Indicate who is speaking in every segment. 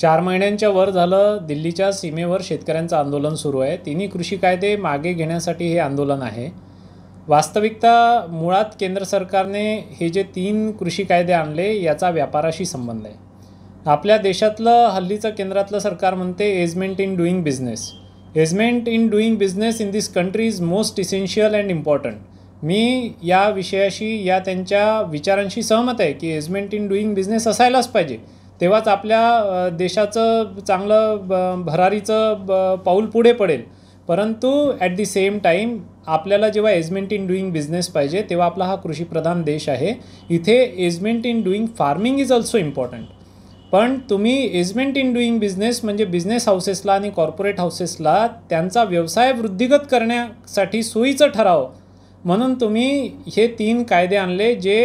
Speaker 1: चार महिन्यांच्या वर झालं दिल्लीच्या सीमेवर शेतकऱ्यांचं आंदोलन सुरू आहे तिन्ही कृषी कायदे मागे घेण्यासाठी हे आंदोलन आहे वास्तविकता मुळात केंद्र सरकारने हे जे तीन कृषी कायदे आणले याचा व्यापाराशी संबंध आहे आपल्या देशातलं हल्लीचं केंद्रातलं सरकार म्हणते easement in doing business easement in doing business in this country is most essential and important मी या विषयाशी या त्यांच्या विचारांशी सहमत आहे की एजमेंट इन डुईंग बिझनेस असायलाच पाहिजे तेव्हाच आपल्या देशाचं चांगलं ब भरारीचं ब पाऊल पुढे पडेल परंतु ॲट दी सेम टाईम आपल्याला जेव्हा एजमेंट इन डुईंग बिझनेस पाहिजे तेव्हा आपला हा कृषीप्रधान देश आहे इथे easement in doing farming is also important पण तुम्ही एजमेंट इन डुईंग बिझनेस म्हणजे बिझनेस हाऊसेसला आणि कॉर्पोरेट हाऊसेसला त्यांचा व्यवसाय वृद्धिगत करण्यासाठी सोयीचं ठराव म्हणून तुम्ही हे तीन कायदे आणले जे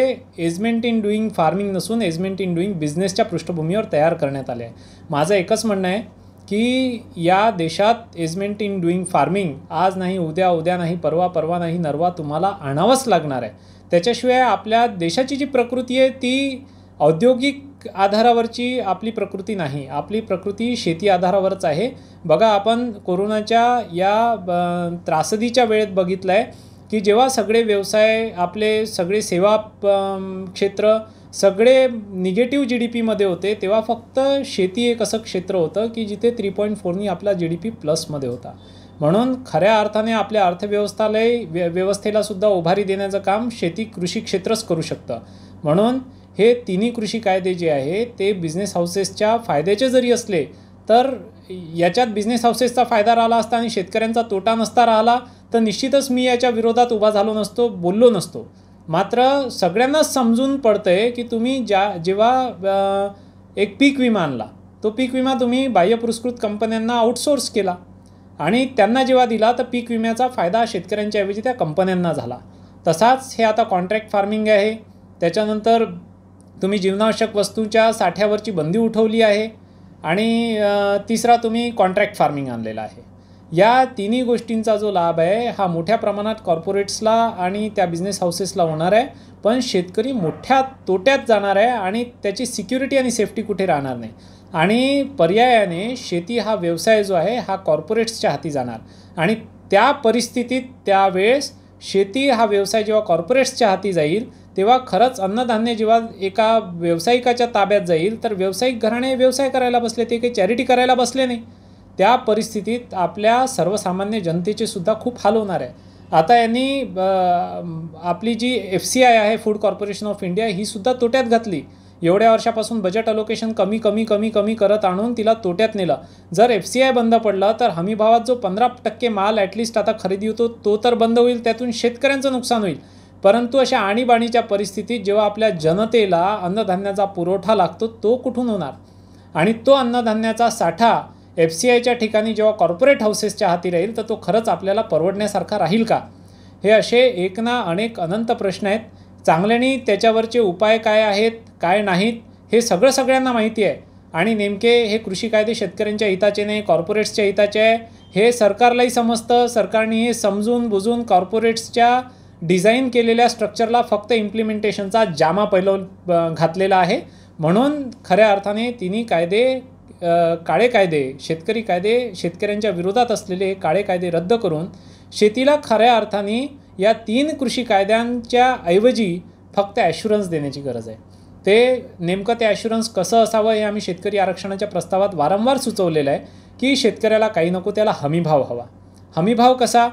Speaker 1: एजमेंट इन डुईंग फार्मिंग नसून एजमेंट इन डुईंग बिझनेसच्या पृष्ठभूमीवर तयार करण्यात आले आहे माझं एकच म्हणणं आहे की या देशात एजमेंट इन डुईंग फार्मिंग आज नाही उद्या उद्या नाही परवा परवा नाही नरवा तुम्हाला आणावंच लागणार आहे त्याच्याशिवाय आपल्या देशाची जी प्रकृती आहे ती औद्योगिक आधारावरची आपली प्रकृती नाही आपली प्रकृती शेती आधारावरच आहे बघा आपण कोरोनाच्या या त्रासदीच्या वेळेत बघितलं आहे की जेव्हा सगळे व्यवसाय आपले सगळे सेवा क्षेत्र सगळे निगेटिव्ह जी डी पीमध्ये होते तेव्हा फक्त शेती एक असं क्षेत्र होतं की जिथे थ्री पॉईंट फोरनी आपला जी डी पी प्लसमध्ये होता म्हणून खऱ्या अर्थाने आपल्या अर्थव्यवस्थाला व्य व्यवस्थेलासुद्धा उभारी देण्याचं काम शेती कृषी क्षेत्रच करू शकतं म्हणून हे तिन्ही कृषी कायदे जे आहे ते बिझनेस हाऊसेसच्या फायद्याचे जरी असले तर याच्यात बिझनेस हाऊसेसचा फायदा राहिला असता आणि शेतकऱ्यांचा तोटा नसता राहिला तर निश्चितच मी याच्या विरोधात उभा झालो नसतो बोललो नसतो मात्र सगळ्यांनाच समजून पडतं आहे की तुम्ही ज्या जेव्हा एक पीक विमा आणला तो पीक विमा तुम्ही बाह्य पुरस्कृत कंपन्यांना आउटसोर्स केला आणि त्यांना जेव्हा दिला तर पीक विम्याचा फायदा शेतकऱ्यांच्या ऐवजी त्या कंपन्यांना झाला तसाच हे आता कॉन्ट्रॅक्ट फार्मिंग आहे त्याच्यानंतर तुम्ही जीवनावश्यक वस्तूच्या साठ्यावरची बंदी उठवली आहे आणि तिसरा तुम्ही कॉन्ट्रॅक्ट फार्मिंग आणलेला आहे या तिन्ही गोष्टींचा जो लाभ आहे हा मोठ्या प्रमाणात कॉर्पोरेट्सला आणि त्या बिझनेस हाऊसेसला होणार आहे पण शेतकरी मोठ्या तोट्यात जाणार आहे आणि त्याची सिक्युरिटी आणि सेफ्टी कुठे राहणार नाही आणि पर्यायाने शेती हा व्यवसाय जो आहे हा कॉर्पोरेट्सच्या हाती जाणार आणि त्या परिस्थितीत त्यावेळेस शेती हा व्यवसाय जेव्हा कॉर्पोरेट्सच्या हाती जाईल तेव्हा खरंच अन्नधान्य जेव्हा एका व्यावसायिकाच्या ताब्यात जाईल तर व्यावसायिक घराणे व्यवसाय करायला बसले ते काही चॅरिटी करायला बसले नाही त्या परिस्थितीत आपल्या सर्वसामान्य जनतेचे सुद्धा खूप हाल होणार आहे आता यांनी आपली जी एफ सी आय आहे फूड कॉर्पोरेशन ऑफ इंडिया ही सुद्धा तोट्यात घातली एवढ्या वर्षापासून बजेट अलोकेशन कमी कमी कमी कमी करत आणून तिला तोट्यात नेलं जर एफ सी आय बंद पडला तर हमीभावात जो पंधरा टक्के माल ॲटलिस्ट आता खरेदी होतो तो तर बंद होईल त्यातून शेतकऱ्यांचं नुकसान होईल परंतु अशा आणीबाणीच्या परिस्थितीत जेव्हा आपल्या जनतेला अन्नधान्याचा पुरवठा लागतो तो कुठून होणार आणि तो अन्नधान्याचा साठा एफ सी आयच्या ठिकाणी जेव्हा कॉर्पोरेट हाऊसेसच्या हाती राहील तर तो खरंच आपल्याला परवडण्यासारखा राहील का हे असे एक ना अनेक अनंत प्रश्न आहेत चांगल्याने त्याच्यावरचे उपाय काय आहेत काय नाहीत हे सगळं सगळ्यांना माहिती आहे आणि नेमके हे कृषी कायदे शेतकऱ्यांच्या हिताचे नाही कॉर्पोरेट्सच्या हिताचे आहे हे सरकारलाही समजतं सरकारने हे समजून बुजून कॉर्पोरेट्सच्या डिझाईन केलेल्या स्ट्रक्चरला फक्त इम्प्लिमेंटेशनचा जामा पैलव घातलेला आहे म्हणून खऱ्या अर्थाने तिन्ही कायदे काळे कायदे शेतकरी कायदे शेतकऱ्यांच्या विरोधात असलेले काळे कायदे रद्द करून शेतीला खऱ्या अर्थाने या तीन कृषी कायद्यांच्या ऐवजी फक्त ॲश्युरन्स देण्याची गरज आहे ते नेमकं ते ॲश्युरन्स कसं असावं हे आम्ही शेतकरी आरक्षणाच्या प्रस्तावात वारंवार सुचवलेलं आहे की शेतकऱ्याला काही नको त्याला हमीभाव हवा हमीभाव कसा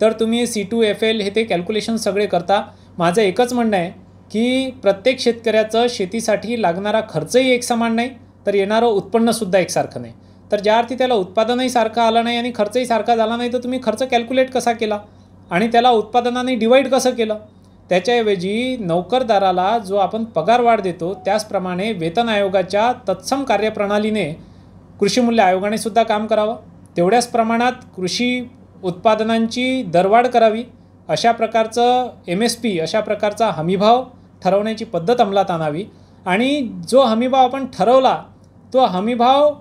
Speaker 1: तर तुम्ही सी टू एफ एल हे ते कॅल्क्युलेशन सगळे करता माझं एकच म्हणणं आहे की प्रत्येक शेतकऱ्याचं शेतीसाठी लागणारा खर्चही एक समान नाही तर येणारं उत्पन्नसुद्धा एकसारखं नाही तर ज्या अर्थी त्याला उत्पादनही सारखं आलं नाही आणि खर्चही सारखा झाला नाही तर तुम्ही खर्च कॅल्क्युलेट कसा केला आणि त्याला उत्पादनाने डिवाईड कसं केलं त्याच्याऐवजी नोकरदाराला जो आपण पगारवाढ देतो त्याचप्रमाणे वेतन आयोगाच्या तत्सम कार्यप्रणालीने कृषी मूल्य आयोगाने सुद्धा काम करावं तेवढ्याच प्रमाणात कृषी उत्पादनांची दरवाढ करावी अशा प्रकारचं एम एस पी अशा प्रकारचा हमीभाव ठरवण्याची पद्धत अंमलात आणावी आणि जो हमीभाव आपण ठरवला तो हमीभाव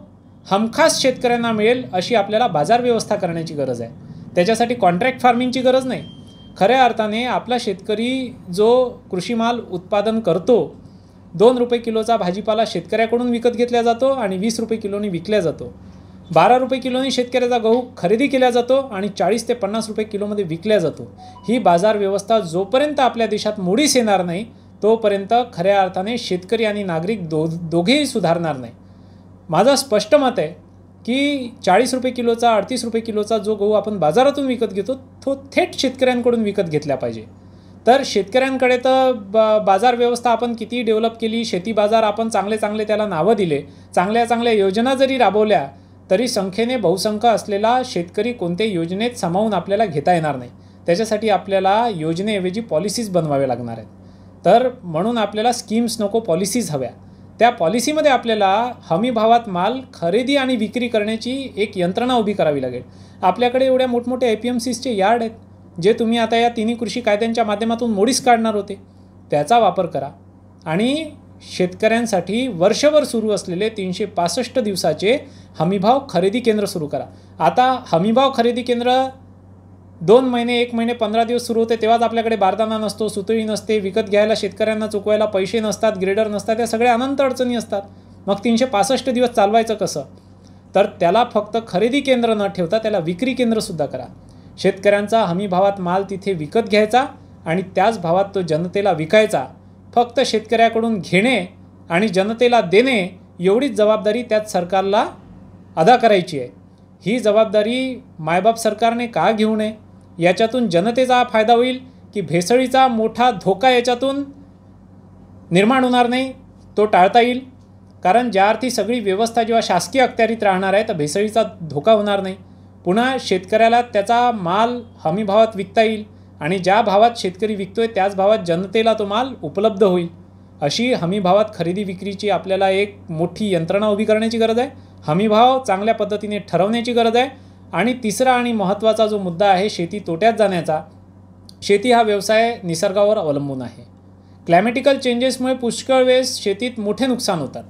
Speaker 1: हमखास शेतकऱ्यांना मिळेल अशी आपल्याला बाजार व्यवस्था करण्याची गरज आहे त्याच्यासाठी कॉन्ट्रॅक्ट फार्मिंगची गरज नाही खऱ्या अर्थाने आपला शेतकरी जो कृषीमाल उत्पादन करतो दोन रुपये किलोचा भाजीपाला शेतकऱ्याकडून विकत घेतला जातो आणि वीस रुपये किलोनी विकल्या जातो बारा रुपये किलोनी शेतकऱ्याचा गहू खरेदी केला जातो आणि चाळीस ते पन्नास रुपये किलोमध्ये विकल्या जातो ही बाजार व्यवस्था जोपर्यंत आपल्या देशात मोडीस येणार नाही तोपर्यंत खऱ्या अर्थाने शेतकरी आणि नागरिक दो दोघेही सुधारणार नाही माझं स्पष्ट मत आहे की चाळीस रुपये किलोचा अडतीस रुपये किलोचा जो गहू आपण बाजारातून विकत घेतो तो थेट शेतकऱ्यांकडून विकत घेतल्या पाहिजे तर शेतकऱ्यांकडे तर बाजार व्यवस्था आपण किती डेव्हलप केली शेती बाजार आपण चांगले चांगले त्याला नावं दिले चांगल्या चांगल्या योजना जरी राबवल्या तरी संख्येने बहुसंख्य असलेला शेतकरी कोणत्याही योजनेत समावून आपल्याला घेता येणार नाही त्याच्यासाठी आपल्याला योजनेऐवजी पॉलिसीज बनवावे लागणार आहेत तर म्हणून आपल्याला स्कीम्स नको पॉलिसीज हव्या त्या पॉलिसीमध्ये आपल्याला हमीभावात माल खरेदी आणि विक्री करण्याची एक यंत्रणा उभी करावी लागेल आपल्याकडे एवढ्या मोठमोठ्या ए पी एम सीसचे यार्ड आहेत जे तुम्ही आता या तिन्ही कृषी कायद्यांच्या माध्यमातून मोडीस काढणार होते त्याचा वापर करा आणि शेतकऱ्यांसाठी वर्षभर सुरू असलेले तीनशे पासष्ट दिवसाचे हमीभाव खरेदी केंद्र सुरू करा आता हमीभाव खरेदी केंद्र दोन महिने एक महिने पंधरा दिवस सुरू होते तेव्हाच आपल्याकडे बारदाना नसतो सुतळी नसते विकत घ्यायला शेतकऱ्यांना चुकवायला पैसे नसतात ग्रेडर नसतात या सगळ्या अनंत अडचणी असतात मग तीनशे पासष्ट दिवस चालवायचं कसं तर त्याला फक्त खरेदी केंद्र न ठेवता त्याला विक्री केंद्रसुद्धा करा शेतकऱ्यांचा हमी भावात माल तिथे विकत घ्यायचा आणि त्याच भावात तो जनतेला विकायचा फक्त शेतकऱ्याकडून घेणे आणि जनतेला देणे एवढीच जबाबदारी त्याच सरकारला अदा करायची आहे ही जबाबदारी मायबाप सरकारने का घेऊ नये याच्यातून जनतेचा फायदा होईल की भेसळीचा मोठा धोका याच्यातून निर्माण होणार नाही तो टाळता येईल कारण ज्या अर्थी सगळी व्यवस्था जेव्हा शासकीय अखत्यारीत राहणार आहे तर भेसळीचा धोका होणार नाही पुन्हा शेतकऱ्याला त्याचा माल हमी भावात विकता येईल आणि ज्या भावात शेतकरी विकतो आहे त्याच भावात जनतेला तो माल उपलब्ध होईल अशी हमी भावात खरेदी विक्रीची आपल्याला एक मोठी यंत्रणा उभी करण्याची गरज आहे हमी भाव चांगल्या पद्धतीने ठरवण्याची गरज आहे आणि तिसरा आणि महत्त्वाचा जो मुद्दा आहे शेती तोट्यात जाण्याचा शेती हा व्यवसाय निसर्गावर अवलंबून आहे क्लायमॅटिकल चेंजेसमुळे पुष्कळ वेळेस शेतीत मोठे नुकसान होतात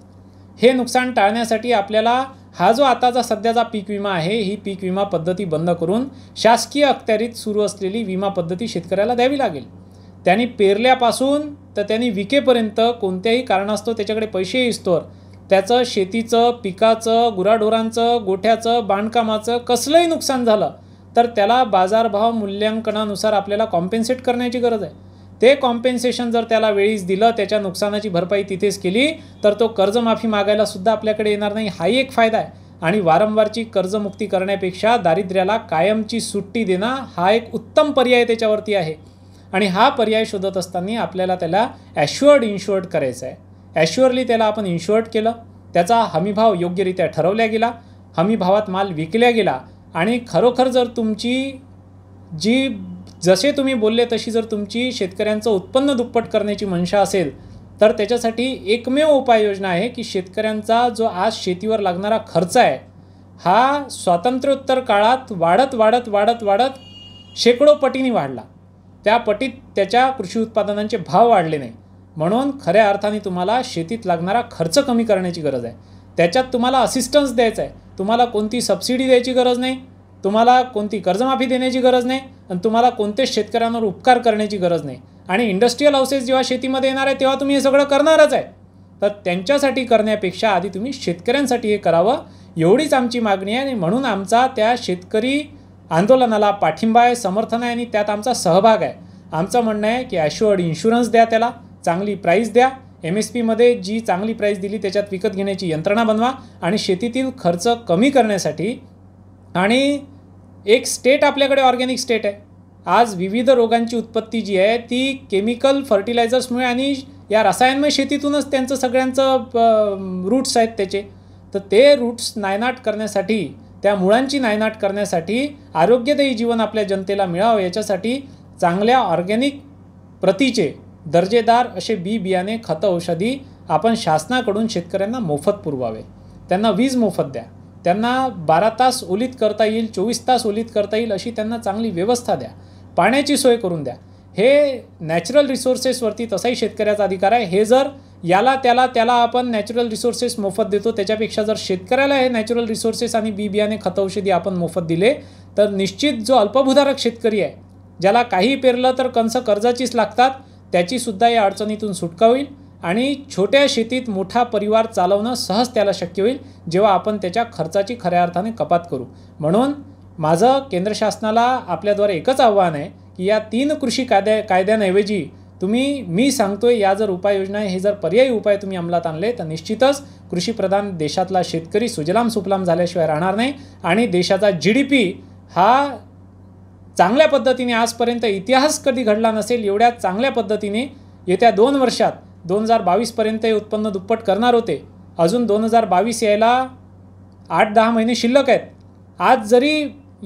Speaker 1: हे नुकसान टाळण्यासाठी आपल्याला हा जो आताचा सध्याचा पीक विमा आहे ही पीक विमा पद्धती बंद करून शासकीय अखत्यारीत सुरू असलेली विमा पद्धती शेतकऱ्याला द्यावी लागेल त्यांनी पेरल्यापासून तर त्यांनी विकेपर्यंत कोणत्याही कारणास्तव त्याच्याकडे पैसेही इस्तोर त्याचं शेतीचं पिकाचं गुराढोरांचं गोठ्याचं बांधकामाचं कसलंही नुकसान झालं तर त्याला बाजारभाव मूल्यांकनानुसार आपल्याला कॉम्पेन्सेट करण्याची गरज आहे ते कॉम्पेन्सेशन जर त्याला वेळीच दिलं त्याच्या नुकसानाची भरपाई तिथेच केली तर तो कर्जमाफी मागायला सुद्धा आपल्याकडे येणार नाही हाही एक फायदा आहे आणि वारंवारची कर्जमुक्ती करण्यापेक्षा दारिद्र्याला कायमची सुट्टी देणं हा एक उत्तम पर्याय त्याच्यावरती आहे आणि हा पर्याय शोधत असताना आपल्याला त्याला ॲश्युअर्ड इन्शुअर्ड करायचा आहे ॲश्युअरली त्याला आपण इन्शुअर्ड केलं त्याचा हमीभाव योग्यरित्या ठरवल्या गेला हमीभावात माल विकल्या गेला आणि खरोखर जर तुमची जी जसे तुम्ही बोलले तशी जर तुमची शेतकऱ्यांचं उत्पन्न दुप्पट करण्याची मंशा असेल तर त्याच्यासाठी एकमेव उपाययोजना आहे की शेतकऱ्यांचा जो आज शेतीवर लागणारा खर्च आहे हा स्वातंत्र्योत्तर काळात वाढत वाढत वाढत वाढत शेकडो पटीने वाढला त्या पटीत त्याच्या कृषी उत्पादनांचे भाव वाढले नाही म्हणून खऱ्या अर्थाने तुम्हाला शेतीत लागणारा खर्च कमी करण्याची गरज आहे त्याच्यात तुम्हाला असिस्टन्स द्यायचा आहे तुम्हाला कोणती सबसिडी द्यायची गरज नाही तुम्हाला कोणती कर्जमाफी देण्याची गरज नाही आणि तुम्हाला कोणत्याच शेतकऱ्यांवर उपकार करण्याची गरज नाही आणि इंडस्ट्रीयल हाऊसेस जेव्हा शेतीमध्ये येणार आहे तेव्हा तुम्ही हे सगळं करणारच आहे तर त्यांच्यासाठी करण्यापेक्षा आधी तुम्ही शेतकऱ्यांसाठी हे करावं एवढीच आमची मागणी आहे आणि म्हणून आमचा त्या शेतकरी आंदोलनाला पाठिंबा आहे समर्थन आहे आणि त्यात आमचा सहभाग आहे आमचं म्हणणं आहे की ॲश्युअर्ड इन्शुरन्स द्या त्याला चांगली प्राईज द्या एम एस पीमध्ये जी चांगली प्राईज दिली त्याच्यात विकत घेण्याची यंत्रणा बनवा आणि शेतीतील खर्च कमी करण्यासाठी आणि एक स्टेट आपल्याकडे ऑर्गॅनिक स्टेट आहे आज विविध रोगांची उत्पत्ती जी आहे ती केमिकल फर्टिलायझर्समुळे आणि या रसायनमय शेतीतूनच त्यांचं सगळ्यांचं रूट्स आहेत त्याचे तर ते रूट्स नायनाट करण्यासाठी त्या मुळांची नायनाट करण्यासाठी आरोग्यदायी जीवन आपल्या जनतेला मिळावं याच्यासाठी चांगल्या ऑर्गॅनिक प्रतीचे दर्जेदार असे बी बियाणे खतं औषधी आपण शासनाकडून शेतकऱ्यांना मोफत पुरवावे त्यांना वीज मोफत द्या त्यांना बारा तास ओलीत करता येईल चोवीस तास ओलीत करता येईल अशी त्यांना चांगली व्यवस्था द्या पाण्याची सोय करून द्या हे नॅचरल रिसोर्सेसवरती तसाही शेतकऱ्याचा अधिकार आहे हे जर याला त्याला त्याला आपण नॅचरल रिसोर्सेस मोफत देतो त्याच्यापेक्षा जर शेतकऱ्याला हे नॅचरल रिसोर्सेस आणि बी बियाणे खत औषधी आपण मोफत दिले तर निश्चित जो अल्पभूधारक शेतकरी आहे ज्याला काही पेरलं तर कंस कर्जाचीच लागतात त्याचीसुद्धा या अडचणीतून सुटका होईल आणि छोट्या शेतीत मोठा परिवार चालवणं सहज त्याला शक्य होईल जेव्हा आपण त्याच्या खर्चाची खऱ्या अर्थाने कपात करू म्हणून माझं केंद्र शासनाला आपल्याद्वारे एकच आव्हान आहे की या तीन कृषी कायद्या कायद्यांऐवजी तुम्ही मी सांगतोय या जर उपाययोजना हे जर पर्यायी उपाय तुम्ही अंमलात आणले तर निश्चितच कृषीप्रधान देशातला शेतकरी सुजलाम सुफलाम झाल्याशिवाय राहणार नाही आणि देशाचा जी डी पी हा चांगल्या पद्धतीने आजपर्यंत इतिहास कधी घडला नसेल एवढ्या चांगल्या पद्धतीने येत्या दोन वर्षात दोन हजार बावीसपर्यंत हे उत्पन्न दुप्पट करणार होते अजून दोन हजार बावीस यायला आठ दहा महिने शिल्लक आहेत आज जरी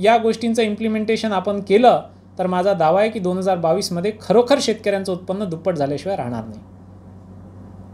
Speaker 1: या गोष्टींचं इम्प्लिमेंटेशन आपण केलं तर माझा दावा आहे की दोन हजार बावीसमध्ये खरोखर शेतकऱ्यांचं उत्पन्न दुप्पट झाल्याशिवाय राहणार नाही